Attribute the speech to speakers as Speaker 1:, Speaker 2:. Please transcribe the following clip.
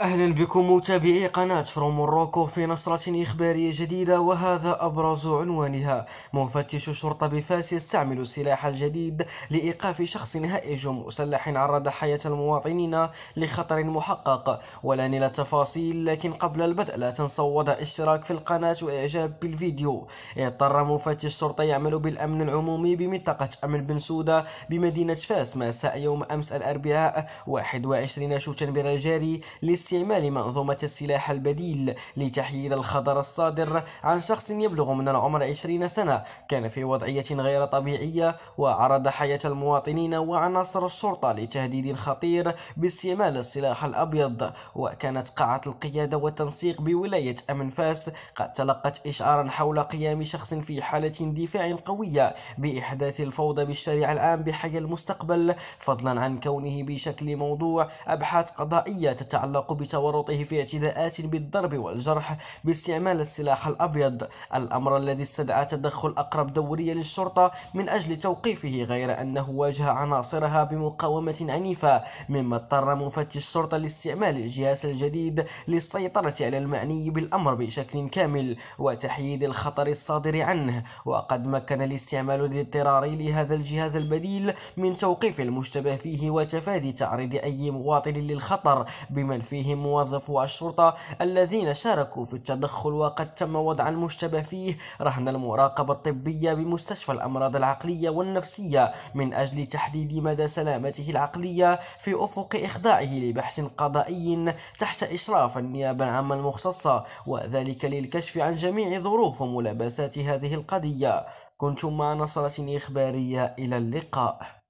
Speaker 1: أهلا بكم متابعي قناة فروم الروكو في نشرة إخبارية جديدة وهذا أبرز عنوانها مفتش شرطة بفاس يستعمل السلاح الجديد لإيقاف شخص هائج مسلح عرض حياة المواطنين لخطر محقق ولا نيل التفاصيل لكن قبل البدء لا تنسوا وضع اشتراك في القناة وإعجاب بالفيديو اضطر مفتش شرطة يعمل بالأمن العمومي بمنطقة أمن بن سودة بمدينة فاس مساء يوم أمس الأربعاء 21 شوتنبر الجاري استعمال منظومة السلاح البديل لتحييد الخطر الصادر عن شخص يبلغ من العمر 20 سنة كان في وضعية غير طبيعية وعرض حياة المواطنين وعناصر الشرطة لتهديد خطير باستعمال السلاح الأبيض وكانت قاعة القيادة والتنسيق بولاية أمن فاس قد تلقت إشعارا حول قيام شخص في حالة دفاع قوية بإحداث الفوضى بالشارع العام بحي المستقبل فضلا عن كونه بشكل موضوع أبحاث قضائية تتعلق بتورطه في اعتداءات بالضرب والجرح باستعمال السلاح الأبيض الأمر الذي استدعى تدخل أقرب دورية للشرطة من أجل توقيفه غير أنه واجه عناصرها بمقاومة عنيفة مما اضطر مفتش الشرطة لاستعمال الجهاز الجديد للسيطرة على المعني بالأمر بشكل كامل وتحييد الخطر الصادر عنه وقد مكن الاستعمال الاضطراري لهذا الجهاز البديل من توقيف المشتبه فيه وتفادي تعريض أي مواطن للخطر بمن فيه فيهم موظفو الشرطة الذين شاركوا في التدخل وقد تم وضع المشتبه فيه رهن المراقبة الطبية بمستشفى الأمراض العقلية والنفسية من أجل تحديد مدى سلامته العقلية في أفق إخضاعه لبحث قضائي تحت إشراف النيابة العامة المختصة وذلك للكشف عن جميع ظروف وملابسات هذه القضية كنتم مع نصرة إخبارية إلى اللقاء